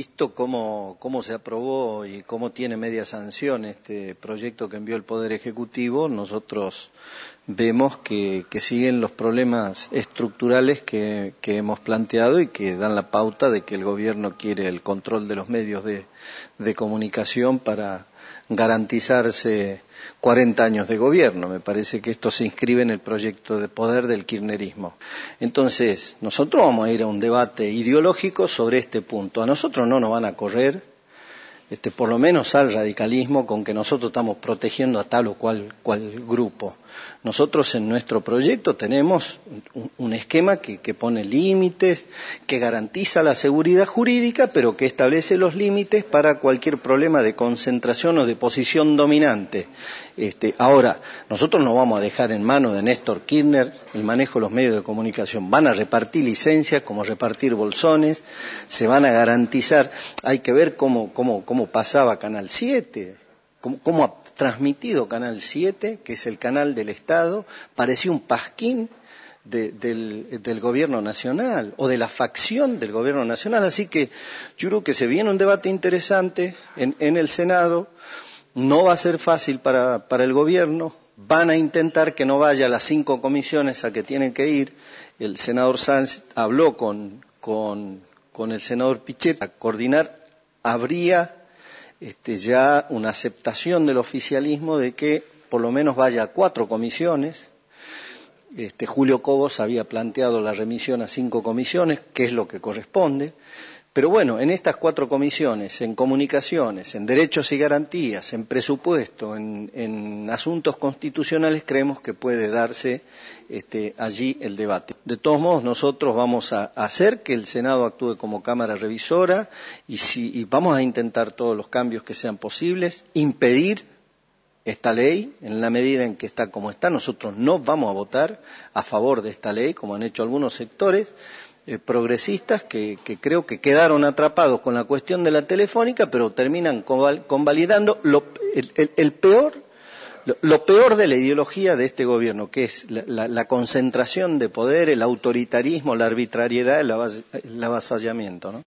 visto cómo, cómo se aprobó y cómo tiene media sanción este proyecto que envió el Poder Ejecutivo, nosotros vemos que, siguen los problemas estructurales que, hemos planteado y que dan la pauta de que el Gobierno quiere el control de los medios de comunicación para garantizarse 40 años de gobierno. Me parece que esto se inscribe en el proyecto de poder del kirchnerismo. Entonces, nosotros vamos a ir a un debate ideológico sobre este punto. A nosotros no nos van a correr, este, por lo menos al radicalismo con que nosotros estamos protegiendo a tal o cual, grupo. Nosotros en nuestro proyecto tenemos un, esquema que, pone límites, que garantiza la seguridad jurídica, pero que establece los límites para cualquier problema de concentración o de posición dominante. Este, ahora, nosotros no vamos a dejar en manos de Néstor Kirchner el manejo de los medios de comunicación. Van a repartir licencias, como repartir bolsones, se van a garantizar. Hay que ver cómo, cómo pasaba Canal 7, cómo, ha transmitido Canal 7, que es el canal del Estado, parecía un pasquín del, gobierno nacional o de la facción del gobierno nacional. Así que yo creo que se viene un debate interesante en, el Senado. No va a ser fácil para, el gobierno. Van a intentar que no vaya a las cinco comisiones a que tienen que ir. El senador Sanz habló con, con el senador Pichet a coordinar. Habría este, ya una aceptación del oficialismo de que por lo menos vaya a cuatro comisiones. Este, Julio Cobos había planteado la remisión a cinco comisiones, que es lo que corresponde. Pero bueno, en estas cuatro comisiones, en comunicaciones, en derechos y garantías, en presupuesto, en, asuntos constitucionales, creemos que puede darse este, allí el debate. De todos modos, nosotros vamos a hacer que el Senado actúe como Cámara Revisora y, si, y vamos a intentar todos los cambios que sean posibles, impedir esta ley, en la medida en que está como está, nosotros no vamos a votar a favor de esta ley, como han hecho algunos sectores eh, progresistas que, creo que quedaron atrapados con la cuestión de la telefónica, pero terminan convalidando lo, peor, de la ideología de este gobierno, que es la, concentración de poder, el autoritarismo, la arbitrariedad, el, avasallamiento.